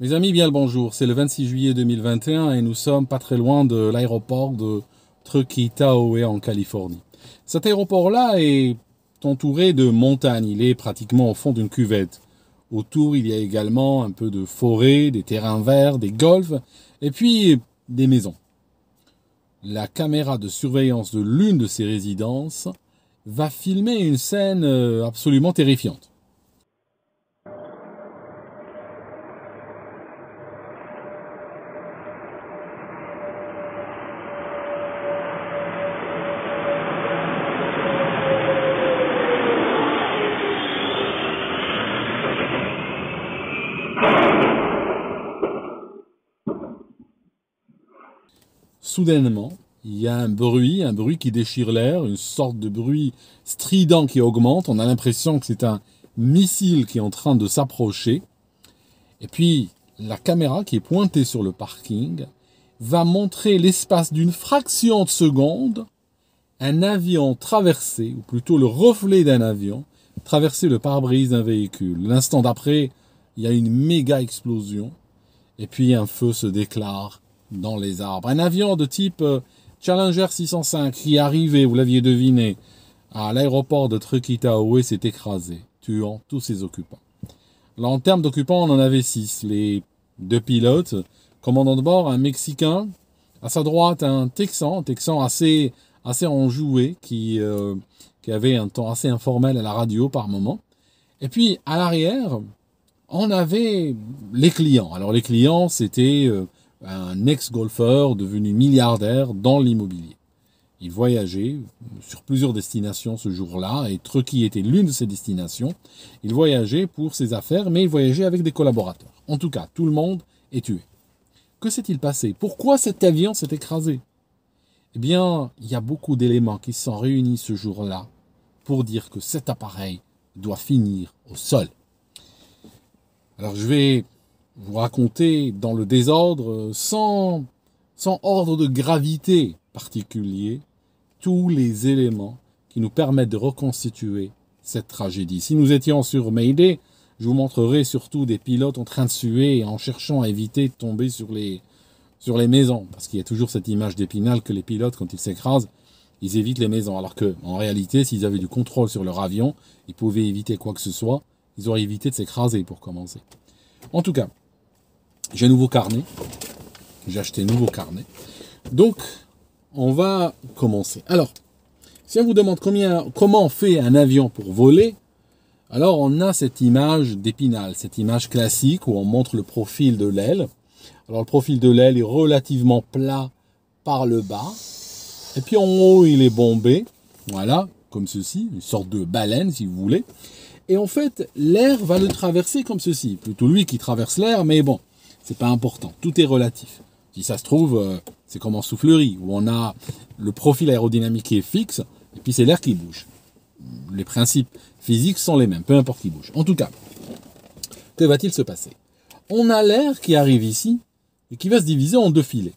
Mes amis, bien le bonjour. C'est le 26 juillet 2021 et nous sommes pas très loin de l'aéroport de Truckee Tahoe en Californie. Cet aéroport-là est entouré de montagnes. Il est pratiquement au fond d'une cuvette. Autour, il y a également un peu de forêt, des terrains verts, des golfs et puis des maisons. La caméra de surveillance de l'une de ces résidences va filmer une scène euh, absolument terrifiante. soudainement, il y a un bruit, un bruit qui déchire l'air, une sorte de bruit strident qui augmente. On a l'impression que c'est un missile qui est en train de s'approcher. Et puis, la caméra qui est pointée sur le parking va montrer l'espace d'une fraction de seconde un avion traversé, ou plutôt le reflet d'un avion, traverser le pare-brise d'un véhicule. L'instant d'après, il y a une méga explosion, et puis un feu se déclare dans les arbres. Un avion de type euh, Challenger 605 qui arrivait, vous l'aviez deviné, à l'aéroport de et s'est écrasé, tuant tous ses occupants. en termes d'occupants, on en avait six. Les deux pilotes, commandant de bord, un Mexicain, à sa droite, un Texan, un Texan assez, assez enjoué, qui, euh, avait un temps assez informel à la radio par moment. Et puis, à l'arrière, on avait les clients. Alors, les clients, c'était... Euh, un ex-golfeur devenu milliardaire dans l'immobilier. Il voyageait sur plusieurs destinations ce jour-là, et Truckee était l'une de ces destinations. Il voyageait pour ses affaires, mais il voyageait avec des collaborateurs. En tout cas, tout le monde est tué. Que s'est-il passé Pourquoi cet avion s'est écrasé Eh bien, il y a beaucoup d'éléments qui sont réunis ce jour-là pour dire que cet appareil doit finir au sol. Alors je vais vous racontez dans le désordre, sans, ordre de gravité particulier, tous les éléments qui nous permettent de reconstituer cette tragédie. Si nous étions sur Mayday, je vous montrerai surtout des pilotes en train de suer en cherchant à éviter de tomber sur les, sur les maisons. Parce qu'il y a toujours cette image d'épinal que les pilotes, quand ils s'écrasent, ils évitent les maisons. Alors que, en réalité, s'ils avaient du contrôle sur leur avion, ils pouvaient éviter quoi que ce soit. Ils auraient évité de s'écraser pour commencer. En tout cas, j'ai un nouveau carnet. J'ai acheté un nouveau carnet. Donc, on va commencer. Alors, si on vous demande comment on fait un avion pour voler, alors on a cette image d'épinal, cette image classique où on montre le profil de l'aile. Alors le profil de l'aile est relativement plat par le bas. Et puis en haut, il est bombé. Voilà, comme ceci, une sorte de baleine si vous voulez. Et en fait, l'air va le traverser comme ceci. Plutôt lui qui traverse l'air, mais bon, c'est pas important. Tout est relatif. Si ça se trouve, euh, c'est comme en soufflerie, où on a le profil aérodynamique qui est fixe, et puis c'est l'air qui bouge. Les principes physiques sont les mêmes, peu importe qui bouge. En tout cas, que va-t-il se passer On a l'air qui arrive ici et qui va se diviser en deux filets.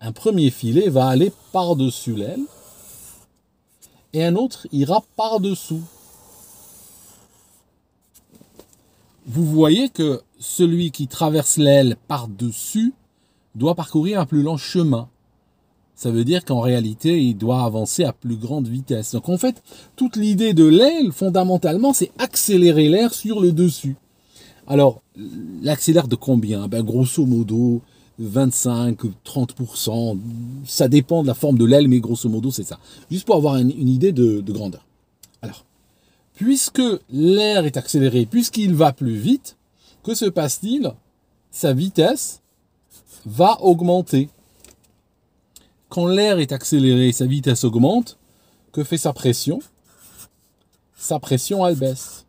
Un premier filet va aller par-dessus l'aile et un autre ira par-dessous vous voyez que celui qui traverse l'aile par-dessus doit parcourir un plus long chemin. Ça veut dire qu'en réalité, il doit avancer à plus grande vitesse. Donc en fait, toute l'idée de l'aile, fondamentalement, c'est accélérer l'air sur le dessus. Alors, l'accélère de combien eh ben, Grosso modo, 25, 30%. Ça dépend de la forme de l'aile, mais grosso modo, c'est ça. Juste pour avoir une, idée de grandeur puisque l'air est accéléré, puisqu'il va plus vite, que se passe-t-il Sa vitesse va augmenter. Quand l'air est accéléré, sa vitesse augmente, que fait sa pression Sa pression, elle baisse.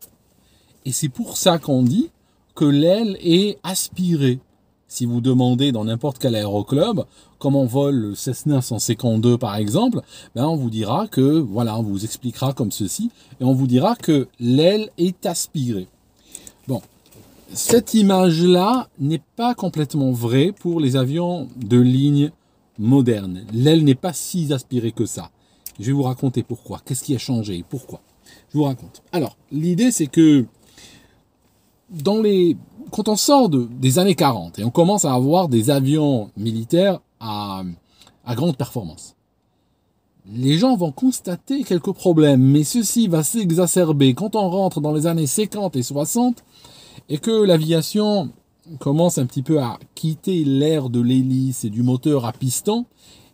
Et c'est pour ça qu'on dit que l'aile est aspirée. Si vous demandez dans n'importe quel aéroclub comment vole le Cessna 152 par exemple, ben, on vous dira que, voilà, on vous expliquera comme ceci, et on vous dira que l'aile est aspirée. Bon, cette image-là n'est pas complètement vraie pour les avions de ligne moderne. L'aile n'est pas si aspirée que ça. Je vais vous raconter pourquoi. Qu'est-ce qui a changé et pourquoi. Je vous raconte. Alors, l'idée, c'est que dans les, quand on sort des années 40 et on commence à avoir des avions militaires à, à grande performance, les gens vont constater quelques problèmes, mais ceci va s'exacerber quand on rentre dans les années 50 et 60 et que l'aviation commence un petit peu à quitter l'ère de l'hélice et du moteur à piston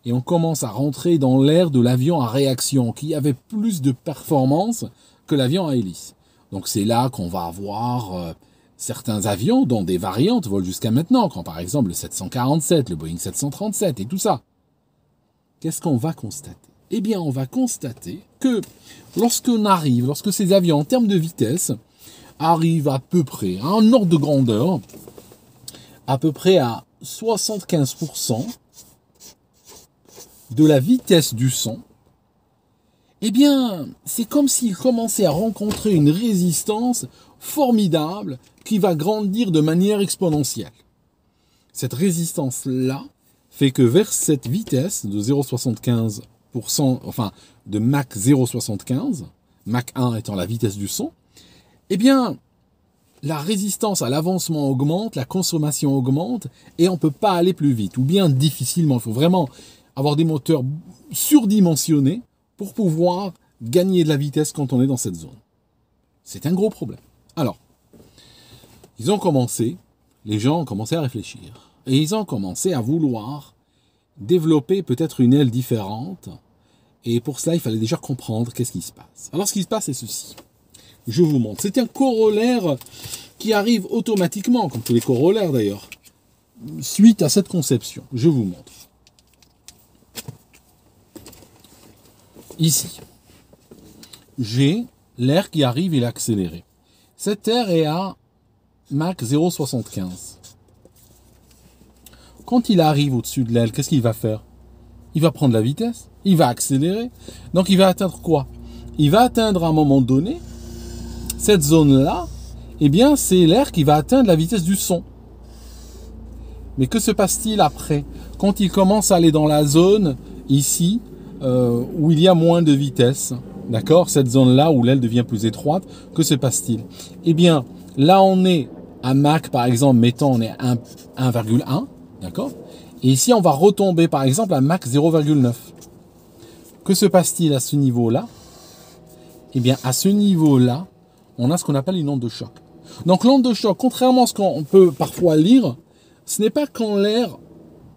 et on commence à rentrer dans l'ère de l'avion à réaction qui avait plus de performance que l'avion à hélice. Donc c'est là qu'on va avoir euh, certains avions dont des variantes volent jusqu'à maintenant, comme par exemple le 747, le Boeing 737 et tout ça. Qu'est-ce qu'on va constater Eh bien, on va constater que lorsqu'on arrive, lorsque ces avions en termes de vitesse arrivent à peu près, à un ordre de grandeur, à peu près à 75% de la vitesse du son, eh bien, c'est comme s'ils commençaient à rencontrer une résistance formidable qui va grandir de manière exponentielle. Cette résistance-là fait que vers cette vitesse de 0,75%, enfin de Mach 0,75, Mach 1 étant la vitesse du son, eh bien, la résistance à l'avancement augmente, la consommation augmente, et on ne peut pas aller plus vite, ou bien difficilement. Il faut vraiment avoir des moteurs surdimensionnés pour pouvoir gagner de la vitesse quand on est dans cette zone. C'est un gros problème. Ils ont commencé, les gens ont commencé à réfléchir. Et ils ont commencé à vouloir développer peut-être une aile différente. Et pour cela, il fallait déjà comprendre qu'est-ce qui se passe. Alors ce qui se passe, c'est ceci. Je vous montre. C'est un corollaire qui arrive automatiquement, comme tous les corollaires d'ailleurs, suite à cette conception. Je vous montre. Ici, j'ai l'air qui arrive, et est accéléré. Cette air est à MAC 0,75. Quand il arrive au-dessus de l'aile, qu'est-ce qu'il va faire Il va prendre la vitesse, il va accélérer. Donc il va atteindre quoi Il va atteindre à un moment donné, cette zone-là, eh bien c'est l'air qui va atteindre la vitesse du son. Mais que se passe-t-il après Quand il commence à aller dans la zone ici, euh, où il y a moins de vitesse, d'accord Cette zone-là où l'aile devient plus étroite, que se passe-t-il Eh bien, là on est un Mac, par exemple, mettons, on est 1,1, d'accord Et ici, on va retomber, par exemple, à Mac 0,9. Que se passe-t-il à ce niveau-là Eh bien, à ce niveau-là, on a ce qu'on appelle une onde de choc. Donc, l'onde de choc, contrairement à ce qu'on peut parfois lire, ce n'est pas quand l'air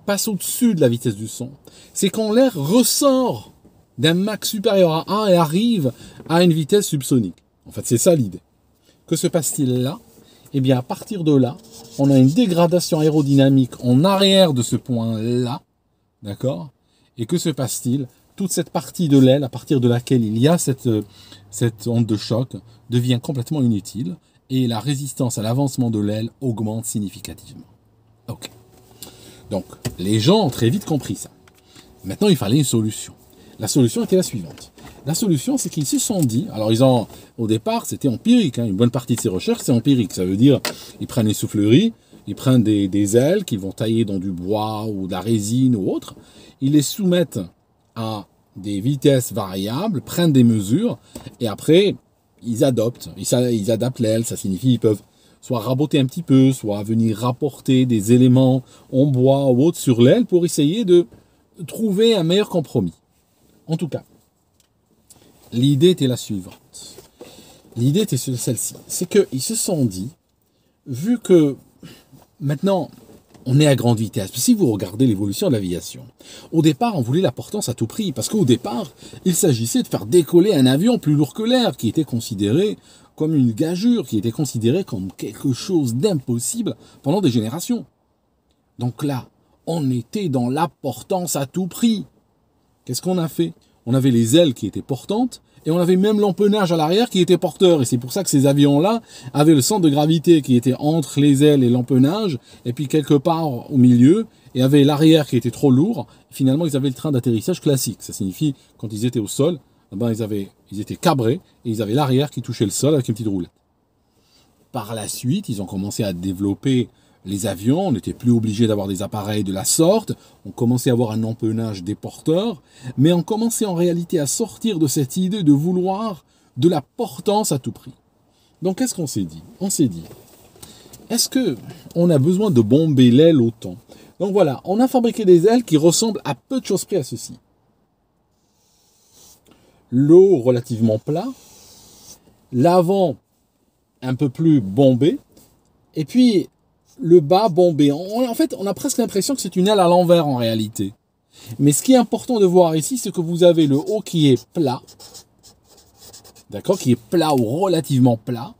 passe au-dessus de la vitesse du son, c'est quand l'air ressort d'un Mac supérieur à 1 et arrive à une vitesse subsonique. En fait, c'est ça l'idée. Que se passe-t-il là eh bien à partir de là, on a une dégradation aérodynamique en arrière de ce point-là, d'accord Et que se passe-t-il Toute cette partie de l'aile à partir de laquelle il y a cette, euh, cette onde de choc devient complètement inutile et la résistance à l'avancement de l'aile augmente significativement. Ok. Donc, les gens ont très vite compris ça. Maintenant, il fallait une solution. La solution était la suivante. La solution, c'est qu'ils se sont dit, alors ils ont, au départ, c'était empirique, hein, une bonne partie de ces recherches, c'est empirique. Ça veut dire, ils prennent les souffleries, ils prennent des, ailes qu'ils vont tailler dans du bois ou de la résine ou autre. Ils les soumettent à des vitesses variables, prennent des mesures et après, ils adoptent. Ils, ils adaptent l'aile, ça signifie qu'ils peuvent soit raboter un petit peu, soit venir rapporter des éléments en bois ou autre sur l'aile pour essayer de trouver un meilleur compromis. En tout cas, l'idée était la suivante. L'idée était celle-ci. C'est qu'ils se sont dit, vu que maintenant on est à grande vitesse, si vous regardez l'évolution de l'aviation, au départ on voulait la portance à tout prix, parce qu'au départ il s'agissait de faire décoller un avion plus lourd que l'air, qui était considéré comme une gageure, qui était considéré comme quelque chose d'impossible pendant des générations. Donc là, on était dans portance à tout prix. Qu'est-ce qu'on a fait on avait les ailes qui étaient portantes, et on avait même l'empennage à l'arrière qui était porteur. Et c'est pour ça que ces avions-là avaient le centre de gravité qui était entre les ailes et l'empennage, et puis quelque part au milieu, et avaient l'arrière qui était trop lourd. Finalement, ils avaient le train d'atterrissage classique. Ça signifie, quand ils étaient au sol, eh ben, ils, avaient, ils étaient cabrés, et ils avaient l'arrière qui touchait le sol avec une petite roule. Par la suite, ils ont commencé à développer les avions, on n'était plus obligé d'avoir des appareils de la sorte, on commençait à avoir un empennage des porteurs, mais on commençait en réalité à sortir de cette idée de vouloir de la portance à tout prix. Donc qu'est-ce qu'on s'est dit On s'est dit, est-ce que on a besoin de bomber l'aile autant Donc voilà, on a fabriqué des ailes qui ressemblent à peu de choses près à ceci. L'eau relativement plat, l'avant un peu plus bombé, et puis le bas bombé. en fait, on a presque l'impression que c'est une aile à l'envers en réalité. Mais ce qui est important de voir ici, c'est que vous avez le haut qui est plat, d'accord, qui est plat ou relativement plat.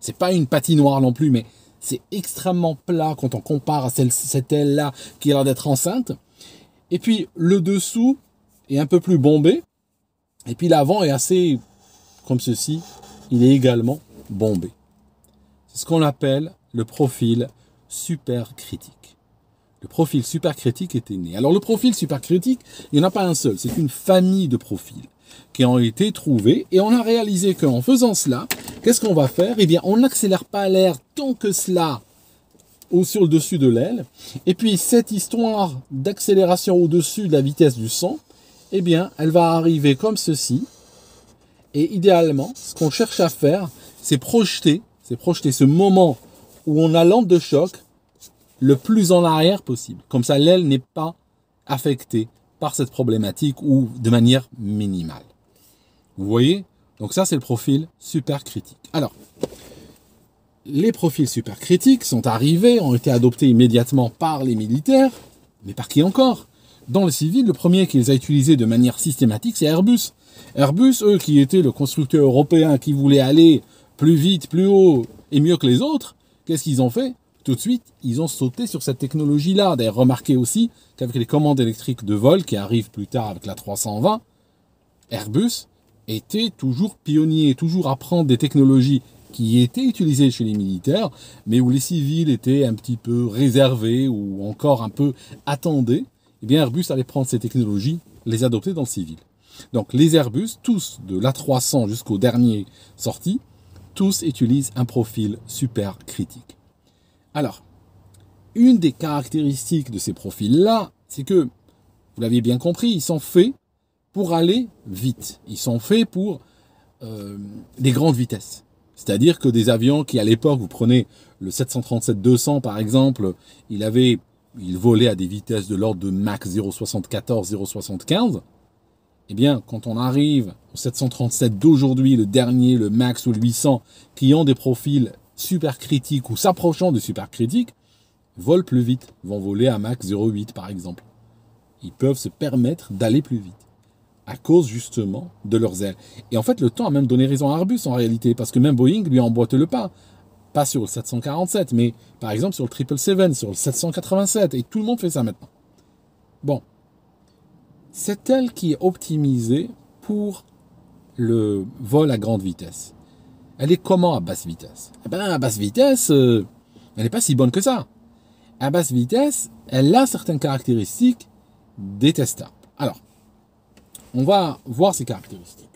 C'est pas une patinoire non plus, mais c'est extrêmement plat quand on compare à cette aile-là qui a l'air d'être enceinte. Et puis le dessous est un peu plus bombé. Et puis l'avant est assez comme ceci. Il est également bombé. C'est ce qu'on appelle le profil supercritique. Le profil supercritique était né. Alors le profil supercritique, il n'y en a pas un seul, c'est une famille de profils qui ont été trouvés et on a réalisé qu'en faisant cela, qu'est-ce qu'on va faire Eh bien, on n'accélère pas l'air tant que cela au sur le dessus de l'aile. Et puis cette histoire d'accélération au-dessus de la vitesse du son, eh bien, elle va arriver comme ceci. Et idéalement, ce qu'on cherche à faire, c'est projeter, c'est projeter ce moment où on a l'angle de choc le plus en arrière possible. Comme ça, l'aile n'est pas affectée par cette problématique ou de manière minimale. Vous voyez Donc ça, c'est le profil super critique. Alors, les profils super critiques sont arrivés, ont été adoptés immédiatement par les militaires, mais par qui encore Dans le civil, le premier qu'ils a utilisé de manière systématique, c'est Airbus. Airbus, eux, qui étaient le constructeur européen qui voulait aller plus vite, plus haut et mieux que les autres, Qu'est-ce qu'ils ont fait Tout de suite, ils ont sauté sur cette technologie-là. D'ailleurs, remarquez aussi qu'avec les commandes électriques de vol qui arrivent plus tard avec la 320, Airbus était toujours pionnier, toujours à prendre des technologies qui étaient utilisées chez les militaires, mais où les civils étaient un petit peu réservés ou encore un peu attendaient, eh bien Airbus allait prendre ces technologies, les adopter dans le civil. Donc les Airbus, tous de l'A300 jusqu'au dernier sorti, tous utilisent un profil super critique. Alors, une des caractéristiques de ces profils-là, c'est que, vous l'avez bien compris, ils sont faits pour aller vite. Ils sont faits pour euh, des grandes vitesses. C'est-à-dire que des avions qui, à l'époque, vous prenez le 737-200 par exemple, il avait, il volait à des vitesses de l'ordre de max 0,74, 0,75. Eh bien, quand on arrive au 737 d'aujourd'hui, le dernier, le max ou le 800, qui ont des profils super critiques ou s'approchant de super critiques, volent plus vite, vont voler à max 0,8 par exemple. Ils peuvent se permettre d'aller plus vite à cause justement de leurs ailes. Et en fait, le temps a même donné raison à Airbus en réalité, parce que même Boeing lui emboîte le pas. Pas sur le 747, mais par exemple sur le 777, sur le 787, et tout le monde fait ça maintenant. Bon, c'est elle qui est optimisée pour le vol à grande vitesse. Elle est comment à basse vitesse Eh bien, à basse vitesse, euh, elle n'est pas si bonne que ça. À basse vitesse, elle a certaines caractéristiques détestables. Alors, on va voir ces caractéristiques.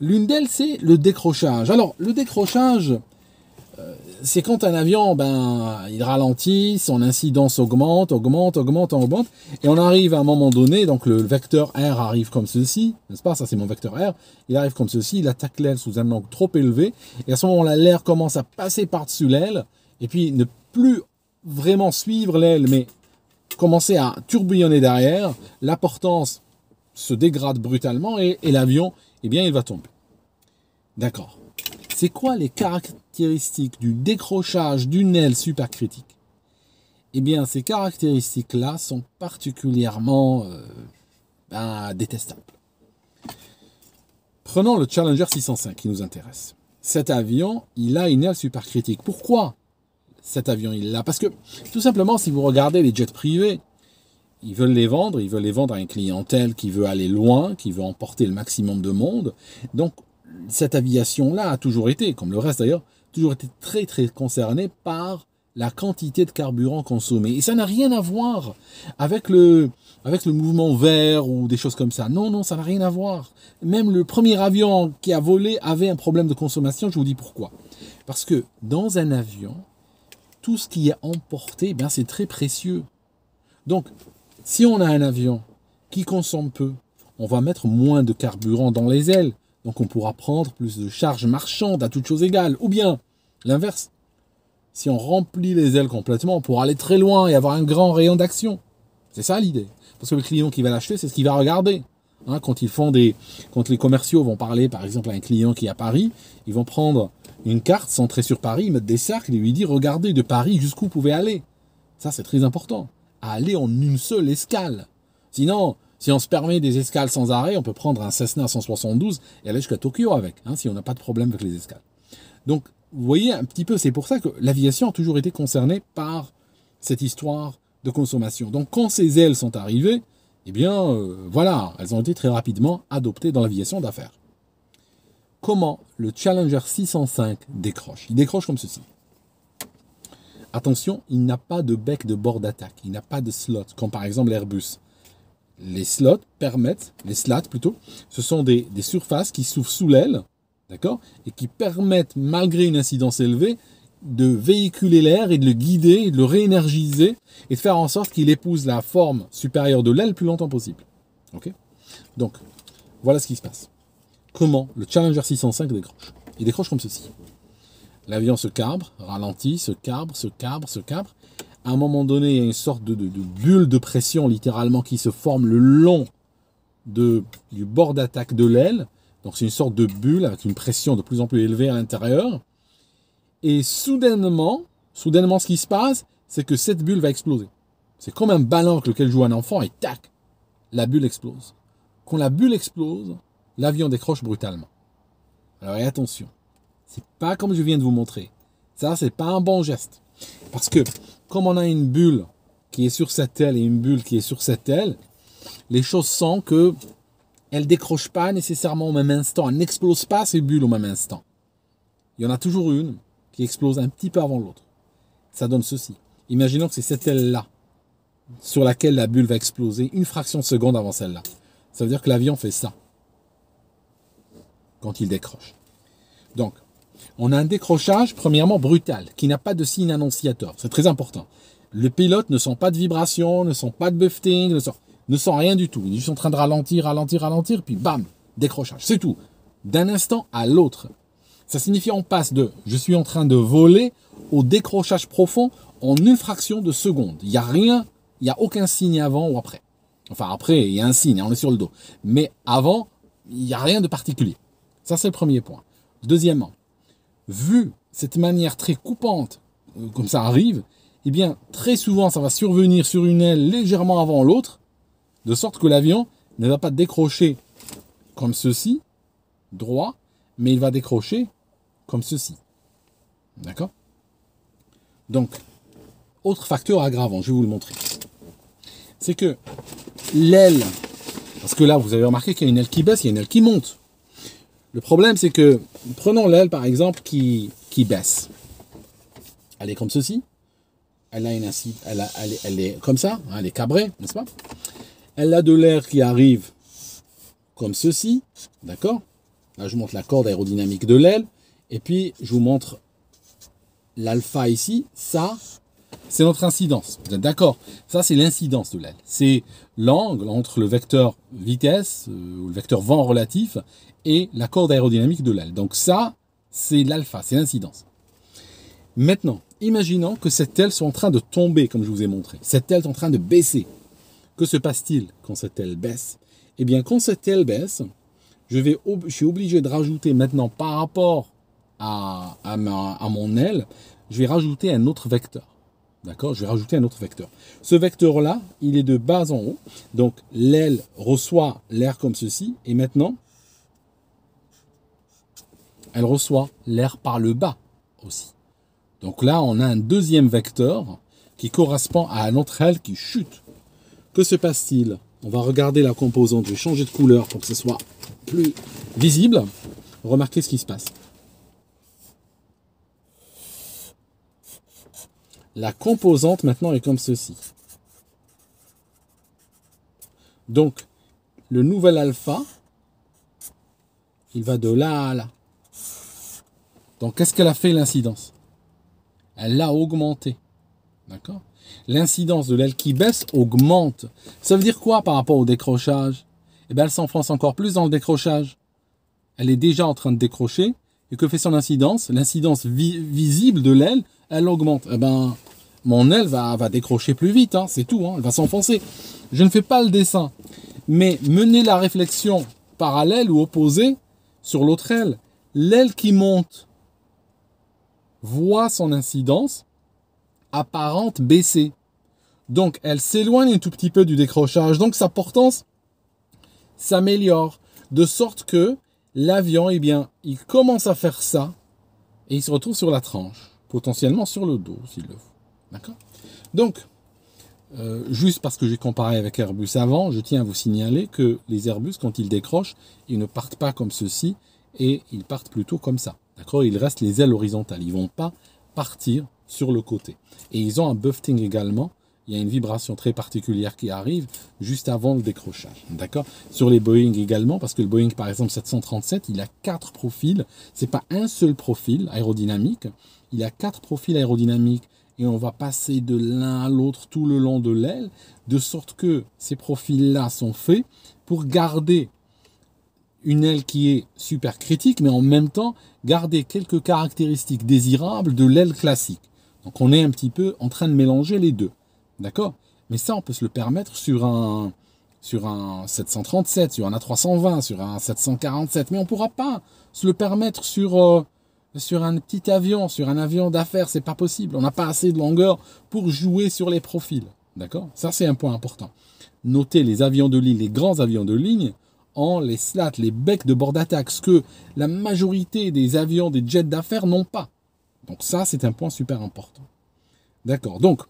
L'une d'elles, c'est le décrochage. Alors, le décrochage, c'est quand un avion, ben, il ralentit, son incidence augmente, augmente, augmente, augmente, et on arrive à un moment donné, donc le vecteur R arrive comme ceci, n'est-ce pas Ça, c'est mon vecteur R. Il arrive comme ceci, il attaque l'aile sous un angle trop élevé, et à ce moment-là, l'air commence à passer par-dessus l'aile, et puis ne plus vraiment suivre l'aile, mais commencer à tourbillonner derrière. La portance se dégrade brutalement, et, et l'avion, eh bien, il va tomber. D'accord. C'est quoi les caractéristiques du décrochage d'une aile supercritique, eh bien ces caractéristiques-là sont particulièrement euh, ben, détestables. Prenons le Challenger 605 qui nous intéresse. Cet avion, il a une aile supercritique. Pourquoi cet avion il l'a Parce que tout simplement, si vous regardez les jets privés, ils veulent les vendre, ils veulent les vendre à une clientèle qui veut aller loin, qui veut emporter le maximum de monde. Donc cette aviation-là a toujours été, comme le reste d'ailleurs, toujours été très très concerné par la quantité de carburant consommé. Et ça n'a rien à voir avec le, avec le mouvement vert ou des choses comme ça. Non, non, ça n'a rien à voir. Même le premier avion qui a volé avait un problème de consommation. Je vous dis pourquoi. Parce que dans un avion, tout ce qui est emporté, eh bien c'est très précieux. Donc, si on a un avion qui consomme peu, on va mettre moins de carburant dans les ailes. Donc on pourra prendre plus de charges marchandes à toutes choses égales. Ou bien l'inverse. Si on remplit les ailes complètement, on pourra aller très loin et avoir un grand rayon d'action. C'est ça l'idée. Parce que le client qui va l'acheter, c'est ce qu'il va regarder. Hein, quand ils font des, quand les commerciaux vont parler, par exemple, à un client qui est à Paris, ils vont prendre une carte, centrée sur Paris, mettre des cercles et lui dire regardez de Paris jusqu'où vous pouvez aller. Ça, c'est très important. À aller en une seule escale. Sinon, si on se permet des escales sans arrêt, on peut prendre un Cessna 172 et aller jusqu'à Tokyo avec, hein, si on n'a pas de problème avec les escales. Donc, vous voyez un petit peu, c'est pour ça que l'aviation a toujours été concernée par cette histoire de consommation. Donc, quand ces ailes sont arrivées, eh bien, euh, voilà, elles ont été très rapidement adoptées dans l'aviation d'affaires. Comment le Challenger 605 décroche Il décroche comme ceci. Attention, il n'a pas de bec de bord d'attaque, il n'a pas de slot, comme par exemple l'Airbus les slots permettent, les slats plutôt, ce sont des, surfaces qui s'ouvrent sous l'aile, d'accord, et qui permettent, malgré une incidence élevée, de véhiculer l'air et de le guider, de le réénergiser, et de faire en sorte qu'il épouse la forme supérieure de l'aile le plus longtemps possible. Ok Donc, voilà ce qui se passe. Comment le Challenger 605 décroche Il décroche comme ceci. L'avion se cabre, ralentit, se cabre, se cabre, se cabre, à un moment donné, il y a une sorte de, bulle de pression littéralement qui se forme le long de, du bord d'attaque de l'aile. Donc c'est une sorte de bulle avec une pression de plus en plus élevée à l'intérieur. Et soudainement, soudainement ce qui se passe, c'est que cette bulle va exploser. C'est comme un ballon avec lequel joue un enfant et tac, la bulle explose. Quand la bulle explose, l'avion décroche brutalement. Alors et attention, c'est pas comme je viens de vous montrer. Ça, c'est pas un bon geste. Parce que comme on a une bulle qui est sur cette aile et une bulle qui est sur cette aile, les choses sont que elles décrochent pas nécessairement au même instant, elles n'explosent pas ces bulles au même instant. Il y en a toujours une qui explose un petit peu avant l'autre. Ça donne ceci. Imaginons que c'est cette aile-là sur laquelle la bulle va exploser une fraction de seconde avant celle-là. Ça veut dire que l'avion fait ça quand il décroche. Donc, on a un décrochage, premièrement, brutal, qui n'a pas de signe annonciateur. C'est très important. Le pilote ne sent pas de vibration, ne sent pas de buffeting, ne sent, rien du tout. Il est juste en train de ralentir, ralentir, ralentir, puis bam, décrochage. C'est tout. D'un instant à l'autre. Ça signifie on passe de je suis en train de voler au décrochage profond en une fraction de seconde. Il n'y a rien, il n'y a aucun signe avant ou après. Enfin, après, il y a un signe, hein, on est sur le dos. Mais avant, il n'y a rien de particulier. Ça, c'est le premier point. Deuxièmement, vu cette manière très coupante, euh, comme ça arrive, eh bien, très souvent, ça va survenir sur une aile légèrement avant l'autre, de sorte que l'avion ne va pas décrocher comme ceci, droit, mais il va décrocher comme ceci. D'accord Donc, autre facteur aggravant, je vais vous le montrer. C'est que l'aile, parce que là, vous avez remarqué qu'il y a une aile qui baisse, il y a une aile qui monte. Le problème, c'est que, prenons l'aile par exemple qui, baisse. Elle est comme ceci. Elle a une acide. elle, elle, est comme ça, hein, elle est cabrée, n'est-ce pas Elle a de l'air qui arrive comme ceci, d'accord Là, je vous montre la corde aérodynamique de l'aile. Et puis, je vous montre l'alpha ici. Ça, c'est notre incidence. Vous êtes d'accord Ça, c'est l'incidence de l'aile. C'est l'angle entre le vecteur vitesse, euh, ou le vecteur vent relatif, et la corde aérodynamique de l'aile. Donc ça, c'est l'alpha, c'est l'incidence. Maintenant, imaginons que cette aile soit en train de tomber, comme je vous ai montré. Cette aile est en train de baisser. Que se passe-t-il quand cette aile baisse Eh bien, quand cette aile baisse, je, suis obligé de rajouter maintenant par rapport à, à mon aile, je vais rajouter un autre vecteur. D'accord Je vais rajouter un autre vecteur. Ce vecteur-là, il est de bas en haut. Donc l'aile reçoit l'air comme ceci. Et maintenant, elle reçoit l'air par le bas aussi. Donc là, on a un deuxième vecteur qui correspond à notre aile qui chute. Que se passe-t-il On va regarder la composante. Je vais changer de couleur pour que ce soit plus visible. Remarquez ce qui se passe. La composante maintenant est comme ceci. Donc, le nouvel alpha, il va de là à là. Donc, qu'est-ce qu'elle a fait l'incidence Elle l'a augmenté. D'accord L'incidence de l'aile qui baisse augmente. Ça veut dire quoi par rapport au décrochage Eh bien, elle s'enfonce encore plus dans le décrochage. Elle est déjà en train de décrocher. Et que fait son incidence L'incidence visible de l'aile elle augmente. Eh ben, mon aile va, décrocher plus vite, hein, c'est tout, hein, elle va s'enfoncer. Je ne fais pas le dessin, mais mener la réflexion parallèle ou opposée sur l'autre aile. L'aile qui monte voit son incidence apparente baisser. Donc elle s'éloigne un tout petit peu du décrochage, donc sa portance s'améliore, de sorte que l'avion, eh bien, il commence à faire ça et il se retrouve sur la tranche potentiellement sur le dos s'il le faut. D'accord Donc, euh, juste parce que j'ai comparé avec Airbus avant, je tiens à vous signaler que les Airbus, quand ils décrochent, ils ne partent pas comme ceci et ils partent plutôt comme ça. D'accord Ils restent les ailes horizontales. Ils vont pas partir sur le côté. Et ils ont un buffeting également. Il y a une vibration très particulière qui arrive juste avant le décrochage. D'accord Sur les Boeing également, parce que le Boeing, par exemple, 737, il a quatre profils. ce n'est pas un seul profil aérodynamique il a quatre profils aérodynamiques et on va passer de l'un à l'autre tout le long de l'aile, de sorte que ces profils-là sont faits pour garder une aile qui est super critique, mais en même temps garder quelques caractéristiques désirables de l'aile classique. Donc on est un petit peu en train de mélanger les deux. D'accord Mais ça, on peut se le permettre sur un, sur un 737, sur un A320, sur un 747, mais on ne pourra pas se le permettre sur... Euh, sur un petit avion, sur un avion d'affaires, c'est pas possible. On n'a pas assez de longueur pour jouer sur les profils. D'accord Ça, c'est un point important. Notez les avions de ligne, les grands avions de ligne, en les slats, les becs de bord d'attaque, ce que la majorité des avions, des jets d'affaires n'ont pas. Donc ça, c'est un point super important. D'accord. Donc,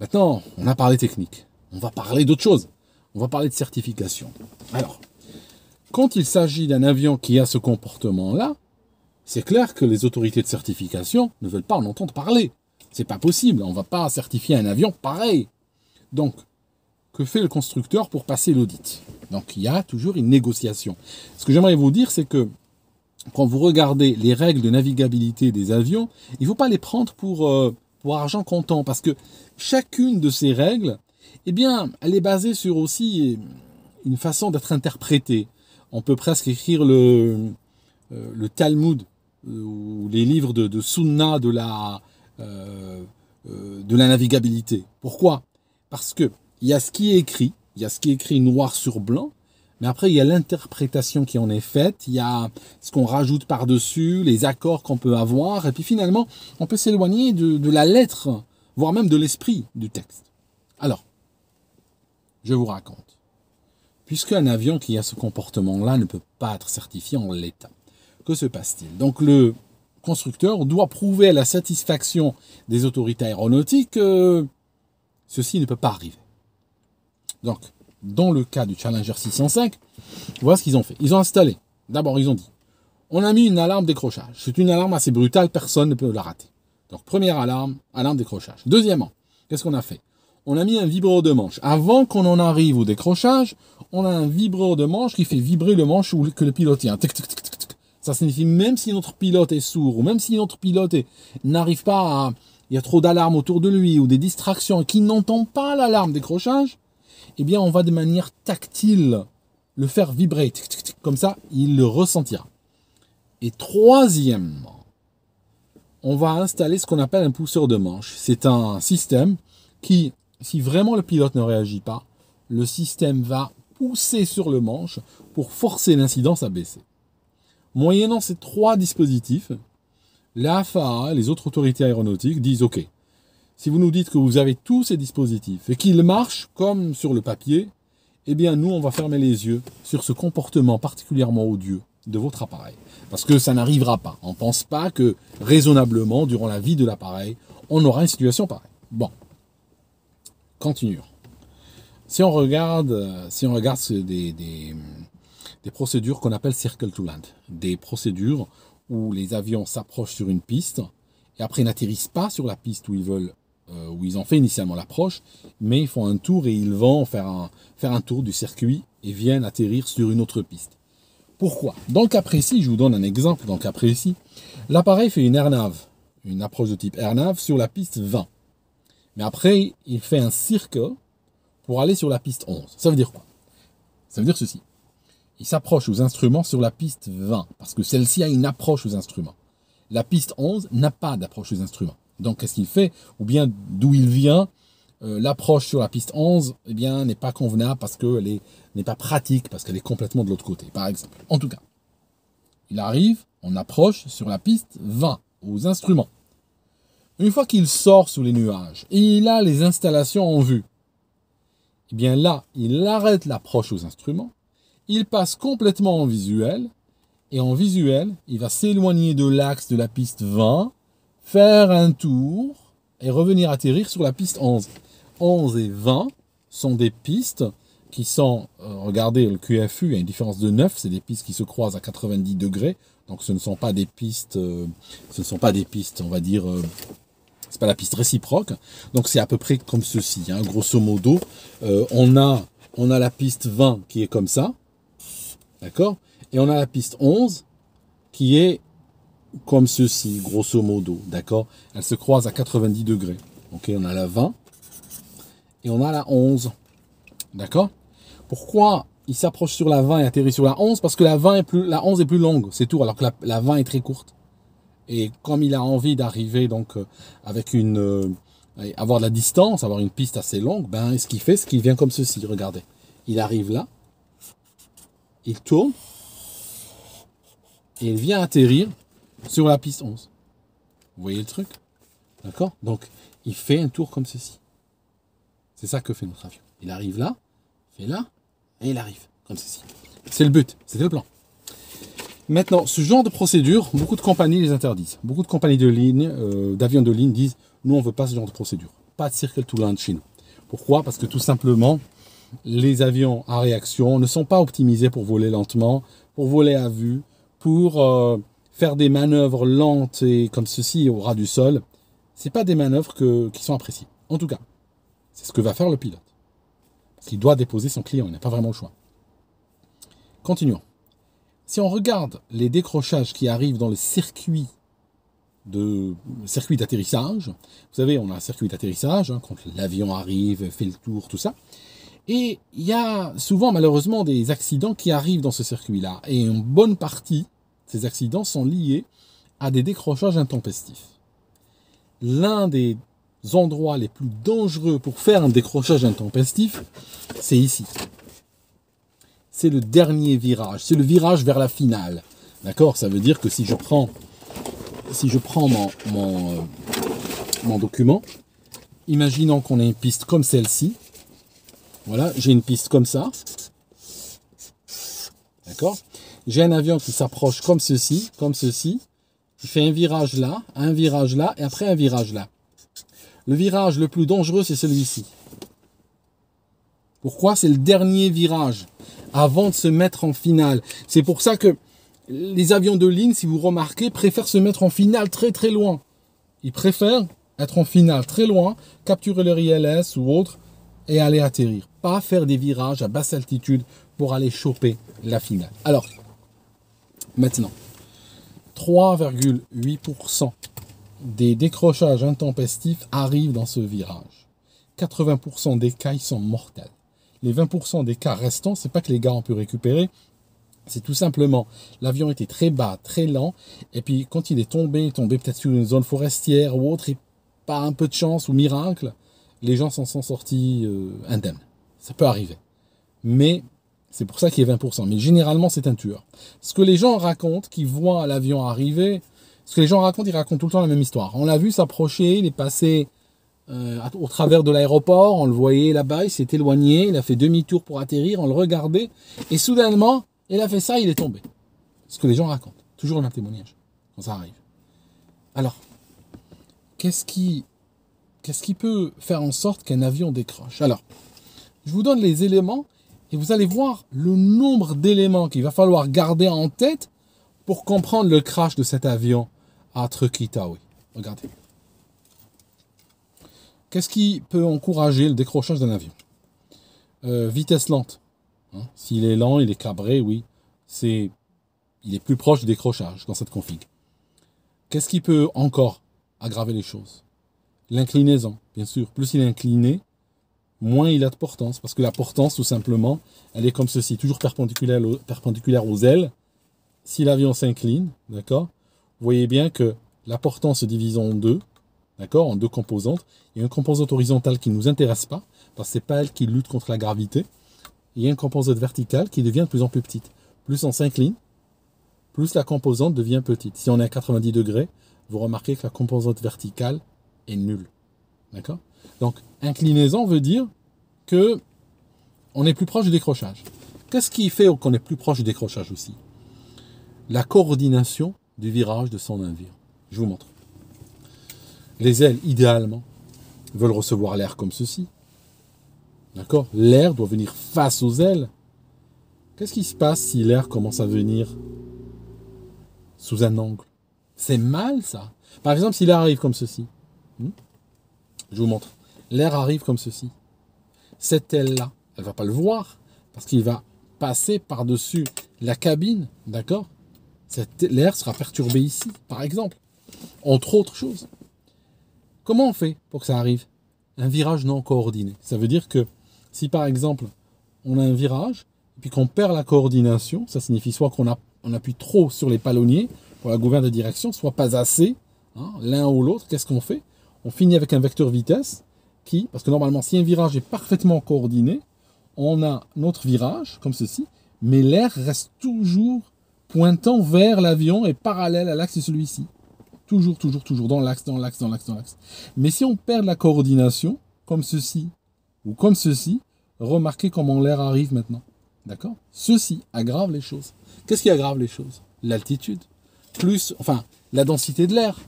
maintenant, on a parlé technique. On va parler d'autre chose. On va parler de certification. Alors, quand il s'agit d'un avion qui a ce comportement-là, c'est clair que les autorités de certification ne veulent pas en entendre parler. C'est pas possible, on va pas certifier un avion pareil. Donc, que fait le constructeur pour passer l'audit Donc, il y a toujours une négociation. Ce que j'aimerais vous dire, c'est que quand vous regardez les règles de navigabilité des avions, il ne faut pas les prendre pour, euh, pour argent comptant, parce que chacune de ces règles, eh bien, elle est basée sur aussi une façon d'être interprétée. On peut presque écrire le, euh, le Talmud euh, ou les livres de, de sunna de la, euh, euh, de la navigabilité. Pourquoi Parce que il y a ce qui est écrit, il y a ce qui est écrit noir sur blanc, mais après il y a l'interprétation qui en est faite, il y a ce qu'on rajoute par-dessus, les accords qu'on peut avoir, et puis finalement on peut s'éloigner de, de la lettre, voire même de l'esprit du texte. Alors, je vous raconte. Puisqu'un avion qui a ce comportement-là ne peut pas être certifié en l'état, que se passe-t-il Donc le constructeur doit prouver à la satisfaction des autorités aéronautiques que euh, ceci ne peut pas arriver. Donc, dans le cas du Challenger 605, voilà ce qu'ils ont fait. Ils ont installé, d'abord ils ont dit, on a mis une alarme décrochage. C'est une alarme assez brutale, personne ne peut la rater. Donc première alarme, alarme décrochage. Deuxièmement, qu'est-ce qu'on a fait On a mis un vibreur de manche. Avant qu'on en arrive au décrochage, on a un vibreur de manche qui fait vibrer le manche ou que le pilote tient. Tic, tic, ça signifie même si notre pilote est sourd, ou même si notre pilote n'arrive pas à... Il y a trop d'alarmes autour de lui, ou des distractions, qui n'entend pas l'alarme décrochage, eh bien on va de manière tactile le faire vibrer. comme ça, il le ressentira. Et troisièmement, on va installer ce qu'on appelle un pousseur de manche. C'est un système qui, si vraiment le pilote ne réagit pas, le système va pousser sur le manche pour forcer l'incidence à baisser. Moyennant ces trois dispositifs, l'AFA, les autres autorités aéronautiques disent OK, si vous nous dites que vous avez tous ces dispositifs et qu'ils marchent comme sur le papier, eh bien nous, on va fermer les yeux sur ce comportement particulièrement odieux de votre appareil. Parce que ça n'arrivera pas. On ne pense pas que raisonnablement, durant la vie de l'appareil, on aura une situation pareille. Bon, continuons. Si on regarde, euh, si on regarde des, des procédures qu'on appelle circle to land, des procédures où les avions s'approchent sur une piste et après n'atterrissent pas sur la piste où ils veulent, euh, où ils ont fait initialement l'approche, mais ils font un tour et ils vont faire un, faire un tour du circuit et viennent atterrir sur une autre piste. Pourquoi Dans le cas précis, je vous donne un exemple, dans le cas précis, l'appareil fait une RNAV, une approche de type RNAV, sur la piste 20. Mais après, il fait un circle pour aller sur la piste 11. Ça veut dire quoi Ça veut dire ceci il s'approche aux instruments sur la piste 20, parce que celle-ci a une approche aux instruments. La piste 11 n'a pas d'approche aux instruments. Donc qu'est-ce qu'il fait Ou bien d'où il vient, euh, l'approche sur la piste 11 eh bien, n'est pas convenable parce qu'elle n'est pas pratique, parce qu'elle est complètement de l'autre côté, par exemple. En tout cas, il arrive, on approche sur la piste 20, aux instruments. Une fois qu'il sort sous les nuages et il a les installations en vue, eh bien là, il arrête l'approche aux instruments il passe complètement en visuel, et en visuel, il va s'éloigner de l'axe de la piste 20, faire un tour, et revenir atterrir sur la piste 11. 11 et 20 sont des pistes qui sont, euh, regardez le QFU, il y a une différence de 9, c'est des pistes qui se croisent à 90 degrés, donc ce ne sont pas des pistes, euh, ce ne sont pas des pistes, on va dire, euh, c'est pas la piste réciproque, donc c'est à peu près comme ceci, hein. grosso modo, on a on a la piste 20 qui est comme ça, D'accord Et on a la piste 11 qui est comme ceci, grosso modo. D'accord Elle se croise à 90 degrés. Ok, on a la 20 et on a la 11. D'accord Pourquoi il s'approche sur la 20 et atterrit sur la 11 Parce que la, est plus, la 11 est plus longue, c'est tout, alors que la, 20 est très courte. Et comme il a envie d'arriver donc euh, avec une. Euh, avoir de la distance, avoir une piste assez longue, ben ce qu'il fait, c'est qu'il vient comme ceci, regardez. Il arrive là, il tourne et il vient atterrir sur la piste 11. Vous voyez le truc D'accord Donc, il fait un tour comme ceci. C'est ça que fait notre avion. Il arrive là, fait là, et il arrive comme ceci. C'est le but, c'est le plan. Maintenant, ce genre de procédure, beaucoup de compagnies les interdisent. Beaucoup de compagnies de ligne, euh, d'avions de ligne disent, nous, on ne veut pas ce genre de procédure. Pas de circle to land chez nous. Pourquoi Parce que tout simplement, les avions à réaction ne sont pas optimisés pour voler lentement, pour voler à vue, pour euh, faire des manœuvres lentes et comme ceci au ras du sol. Ce C'est pas des manœuvres qui sont appréciées. En tout cas, c'est ce que va faire le pilote. Il doit déposer son client, il n'a pas vraiment le choix. Continuons. Si on regarde les décrochages qui arrivent dans le circuit de circuit d'atterrissage, vous savez, on a un circuit d'atterrissage hein, quand l'avion arrive, fait le tour, tout ça. Et il y a souvent malheureusement des accidents qui arrivent dans ce circuit-là. Et une bonne partie, ces accidents sont liés à des décrochages intempestifs. L'un des endroits les plus dangereux pour faire un décrochage intempestif, c'est ici. C'est le dernier virage, c'est le virage vers la finale. D'accord Ça veut dire que si je prends, si je prends mon euh, document, imaginons qu'on ait une piste comme celle-ci, voilà, j'ai une piste comme ça. D'accord J'ai un avion qui s'approche comme ceci, comme ceci. Il fait un virage là, un virage là, et après un virage là. Le virage le plus dangereux, c'est celui-ci. Pourquoi C'est le dernier virage avant de se mettre en finale. C'est pour ça que les avions de ligne, si vous remarquez, préfèrent se mettre en finale très très loin. Ils préfèrent être en finale très loin, capturer leur ILS ou autre, et aller atterrir. Pas faire des virages à basse altitude pour aller choper la finale. Alors, maintenant, 3,8% des décrochages intempestifs arrivent dans ce virage. 80% des cas, sont mortels. Les 20% des cas restants, ce c'est pas que les gars ont pu récupérer, c'est tout simplement, l'avion était très bas, très lent, et puis quand il est tombé, il est tombé peut-être sur une zone forestière ou autre, et pas un peu de chance ou miracle, les gens s'en sont sortis euh, indemnes. Ça peut arriver. Mais c'est pour ça qu'il y a 20%. Mais généralement, c'est un tueur. Ce que les gens racontent, qui voient l'avion arriver, ce que les gens racontent, ils racontent tout le temps la même histoire. On l'a vu s'approcher, il est passé euh, au travers de l'aéroport, on le voyait là-bas, il s'est éloigné, il a fait demi-tour pour atterrir, on le regardait, et soudainement, il a fait ça, il est tombé. Ce que les gens racontent. Toujours le même témoignage, quand ça arrive. Alors, qu'est-ce qui Qu'est-ce qui peut faire en sorte qu'un avion décroche Alors, je vous donne les éléments et vous allez voir le nombre d'éléments qu'il va falloir garder en tête pour comprendre le crash de cet avion à Trukitaoui. Regardez. Qu'est-ce qui peut encourager le décrochage d'un avion euh, Vitesse lente. Hein? S'il est lent, il est cabré, oui. C'est, il est plus proche du décrochage dans cette config. Qu'est-ce qui peut encore aggraver les choses L'inclinaison, bien sûr. Plus il est incliné, moins il a de portance. Parce que la portance, tout simplement, elle est comme ceci, toujours perpendiculaire, aux ailes. Si l'avion s'incline, d'accord, vous voyez bien que la portance se divise en deux, d'accord, en deux composantes. Il y a une composante horizontale qui ne nous intéresse pas, parce que ce n'est pas elle qui lutte contre la gravité. Il y a une composante verticale qui devient de plus en plus petite. Plus on s'incline, plus la composante devient petite. Si on est à 90 degrés, vous remarquez que la composante verticale nul nul. D'accord Donc, inclinaison veut dire que on est plus proche du décrochage. Qu'est-ce qui fait qu'on est plus proche du décrochage aussi La coordination du virage de son navire. Je vous montre. Les ailes, idéalement, veulent recevoir l'air comme ceci. D'accord L'air doit venir face aux ailes. Qu'est-ce qui se passe si l'air commence à venir sous un angle C'est mal ça. Par exemple, s'il arrive comme ceci, Hmm? Je vous montre. L'air arrive comme ceci. Cette aile-là, elle va pas le voir parce qu'il va passer par-dessus la cabine, d'accord L'air sera perturbé ici, par exemple, entre autres choses. Comment on fait pour que ça arrive Un virage non coordonné. Ça veut dire que si par exemple on a un virage et puis qu'on perd la coordination, ça signifie soit qu'on appuie trop sur les palonniers pour la gouverne de direction, soit pas assez, hein, l'un ou l'autre, qu'est-ce qu'on fait on finit avec un vecteur vitesse qui, parce que normalement, si un virage est parfaitement coordonné, on a notre virage, comme ceci, mais l'air reste toujours pointant vers l'avion et parallèle à l'axe de celui-ci. Toujours, toujours, toujours, dans l'axe, dans l'axe, dans l'axe, dans l'axe. Mais si on perd la coordination, comme ceci, ou comme ceci, remarquez comment l'air arrive maintenant. D'accord Ceci aggrave les choses. Qu'est-ce qui aggrave les choses L'altitude. Plus, enfin, la densité de l'air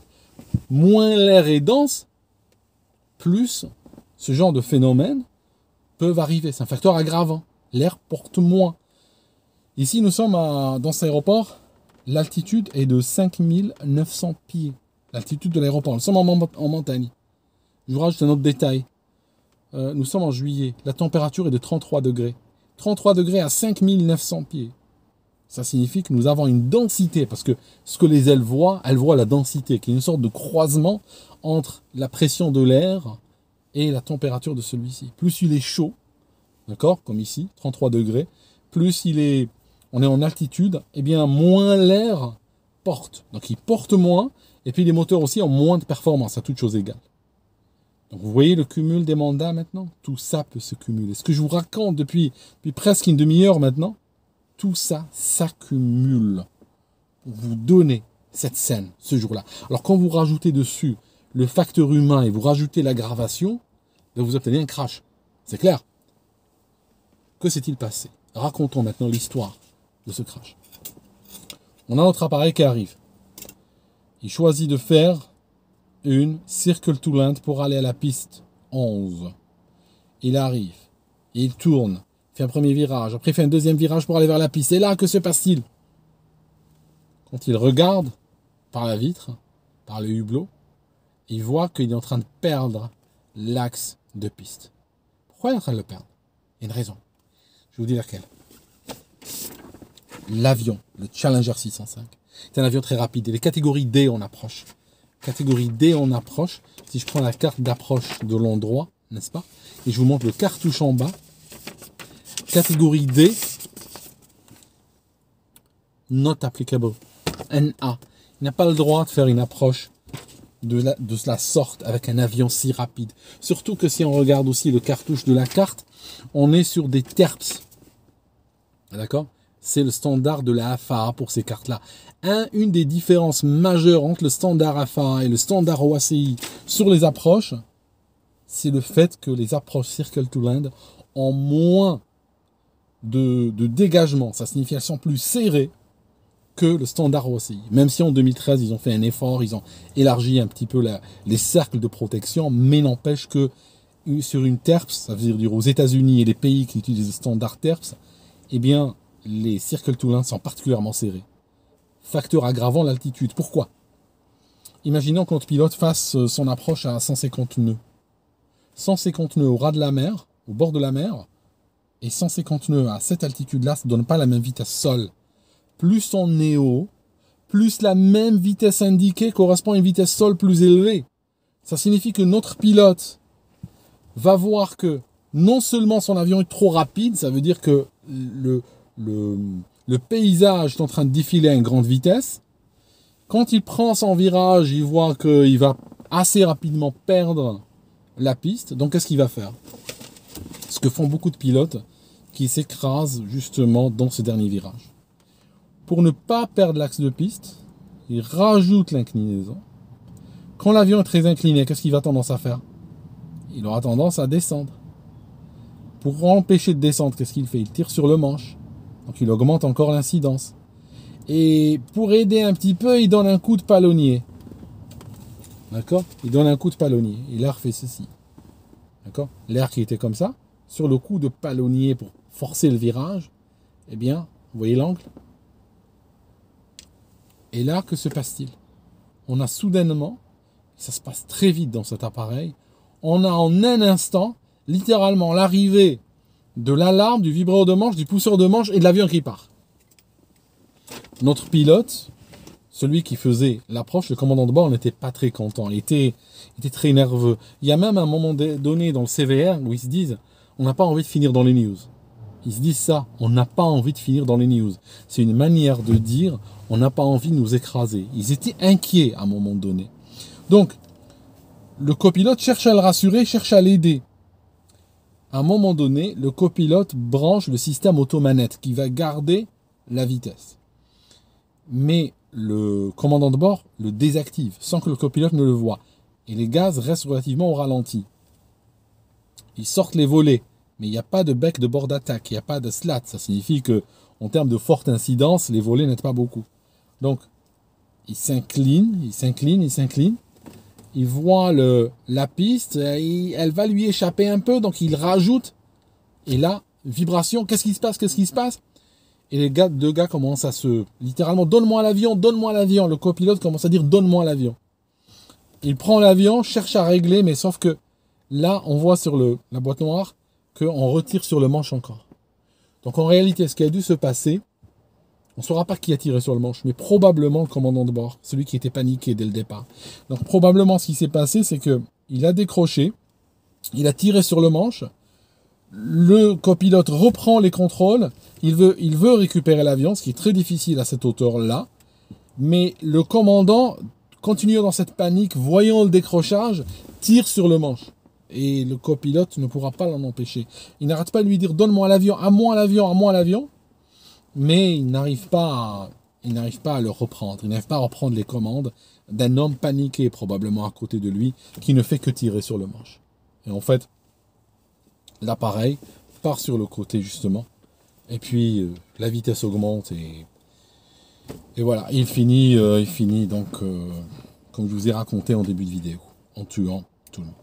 moins l'air est dense, plus ce genre de phénomènes peuvent arriver. C'est un facteur aggravant. L'air porte moins. Ici, nous sommes dans cet aéroport. L'altitude est de 5900 pieds. L'altitude de l'aéroport. Nous sommes en, montagne. Je vous rajoute un autre détail. Euh, nous sommes en juillet. La température est de 33 degrés. 33 degrés à 5900 pieds. Ça signifie que nous avons une densité, parce que ce que les ailes voient, elles voient la densité, qui est une sorte de croisement entre la pression de l'air et la température de celui-ci. Plus il est chaud, d'accord, comme ici, 33 degrés, plus il est, on est en altitude, et eh bien moins l'air porte. Donc il porte moins, et puis les moteurs aussi ont moins de performance à toutes choses égales. Donc vous voyez le cumul des mandats maintenant Tout ça peut se cumuler. Ce que je vous raconte depuis presque une demi-heure maintenant, tout ça s'accumule pour vous donner cette scène ce jour-là. Alors quand vous rajoutez dessus le facteur humain et vous rajoutez l'aggravation, ben, vous obtenez un crash. C'est clair. Que s'est-il passé Racontons maintenant l'histoire de ce crash. On a notre appareil qui arrive. Il choisit de faire une circle to land pour aller à la piste 11. Il arrive, il tourne, fait un premier virage, après fait un deuxième virage pour aller vers la piste. Et là, que se passe-t-il Quand il regarde par la vitre, par le hublot, il voit qu'il est en train de perdre l'axe de piste. Pourquoi il est en train de le perdre Il y a une raison. Je vous dis laquelle. L'avion, le Challenger 605, c'est un avion très rapide. Et les catégories D, on approche. Catégorie D, on approche. Si je prends la carte d'approche de l'endroit, n'est-ce pas Et je vous montre le cartouche en bas, catégorie D, not applicable, NA. Il n'a pas le droit de faire une approche de, la, de sorte avec un avion si rapide. Surtout que si on regarde aussi le cartouche de la carte, on est sur des terps. D'accord C'est le standard de la FAA pour ces cartes-là. Un, une des différences majeures entre le standard FAA et le standard OACI sur les approches, c'est le fait que les approches Circle to Land ont moins de, ça dégagement, sa signification plus serrée que le standard OCI. Même si en 2013, ils ont fait un effort, ils ont élargi un petit peu les cercles de protection, mais n'empêche que euh, sur une TERPS, ça veut dire aux États-Unis et les pays qui utilisent le standard TERPS, eh bien, les circles toulins sont particulièrement serrés. Facteur aggravant l'altitude. Pourquoi Imaginons que pilote fasse euh, son approche à 150 nœuds. 150 nœuds au ras de la mer, au bord de la mer, et 150 nœuds à cette altitude-là, ça ne donne pas la même vitesse sol. Plus on est haut, plus la même vitesse indiquée correspond à une vitesse sol plus élevée. Ça signifie que notre pilote va voir que non seulement son avion est trop rapide, ça veut dire que le, le, le paysage est en train de défiler à une grande vitesse. Quand il prend son virage, il voit qu'il va assez rapidement perdre la piste. Donc qu'est-ce qu'il va faire Ce que font beaucoup de pilotes, qui s'écrase justement dans ce dernier virage. Pour ne pas perdre l'axe de piste, il rajoute l'inclinaison. Quand l'avion est très incliné, qu'est-ce qu'il va tendance à faire Il aura tendance à descendre. Pour empêcher de descendre, qu'est-ce qu'il fait Il tire sur le manche. Donc il augmente encore l'incidence. Et pour aider un petit peu, il donne un coup de palonnier. D'accord Il donne un coup de palonnier. Et l'air fait ceci. D'accord L'air qui était comme ça, sur le coup de palonnier pour forcer le virage, eh bien, vous voyez l'angle Et là, que se passe-t-il On a soudainement, ça se passe très vite dans cet appareil, on a en un instant, littéralement, l'arrivée de l'alarme, du vibreur de manche, du pousseur de manche et de l'avion qui part. Notre pilote, celui qui faisait l'approche, le commandant de bord, n'était pas très content, il était, il était très nerveux. Il y a même un moment donné dans le CVR où ils se disent, on n'a pas envie de finir dans les news. Ils se disent ça, on n'a pas envie de finir dans les news. C'est une manière de dire, on n'a pas envie de nous écraser. Ils étaient inquiets à un moment donné. Donc, le copilote cherche à le rassurer, cherche à l'aider. À un moment donné, le copilote branche le système automanette qui va garder la vitesse. Mais le commandant de bord le désactive sans que le copilote ne le voie. Et les gaz restent relativement au ralenti. Ils sortent les volets mais il n'y a pas de bec de bord d'attaque, il n'y a pas de slat. Ça signifie que, en termes de forte incidence, les volets n'aident pas beaucoup. Donc, il s'incline, il s'incline, il s'incline. Il voit le, la piste, euh, elle va lui échapper un peu, donc il rajoute. Et là, vibration, qu'est-ce qui se passe, qu'est-ce qui se passe Et les gars, deux gars commencent à se, littéralement, donne-moi l'avion, donne-moi l'avion. Le copilote commence à dire, donne-moi l'avion. Il prend l'avion, cherche à régler, mais sauf que là, on voit sur le, la boîte noire, qu'on retire sur le manche encore. Donc en réalité, ce qui a dû se passer, on ne saura pas qui a tiré sur le manche, mais probablement le commandant de bord, celui qui était paniqué dès le départ. Donc probablement ce qui s'est passé, c'est que il a décroché, il a tiré sur le manche, le copilote reprend les contrôles, il veut, il veut récupérer l'avion, ce qui est très difficile à cette hauteur-là, mais le commandant, continuant dans cette panique, voyant le décrochage, tire sur le manche et le copilote ne pourra pas l'en empêcher. Il n'arrête pas de lui dire donne-moi l'avion, à moi l'avion, à moi l'avion, mais il n'arrive pas à, il n'arrive pas à le reprendre, il n'arrive pas à reprendre les commandes d'un homme paniqué probablement à côté de lui qui ne fait que tirer sur le manche. Et en fait, l'appareil part sur le côté justement, et puis euh, la vitesse augmente et, et voilà, il finit, euh, il finit donc euh, comme je vous ai raconté en début de vidéo, en tuant tout le monde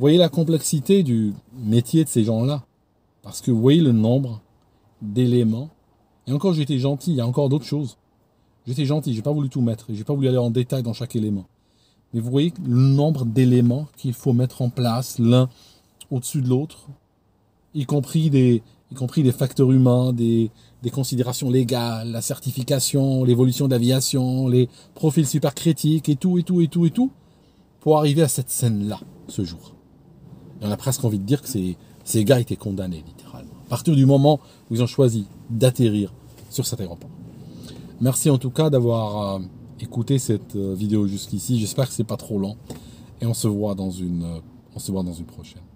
voyez la complexité du métier de ces gens-là. Parce que vous voyez le nombre d'éléments. Et encore, j'étais gentil, il y a encore d'autres choses. J'étais gentil, j'ai pas voulu tout mettre, j'ai pas voulu aller en détail dans chaque élément. Mais vous voyez le nombre d'éléments qu'il faut mettre en place, l'un au-dessus de l'autre, y compris des, y compris des facteurs humains, des, considérations légales, la certification, l'évolution d'aviation, les profils critiques, et tout, et tout, et tout, et tout, pour arriver à cette scène-là, ce jour. Et on a presque envie de dire que ces, ces gars étaient condamnés, littéralement. À partir du moment où ils ont choisi d'atterrir sur cet aéroport. Merci en tout cas d'avoir euh, écouté cette euh, vidéo jusqu'ici. J'espère que c'est pas trop lent. Et on se voit dans une, euh, on se voit dans une prochaine.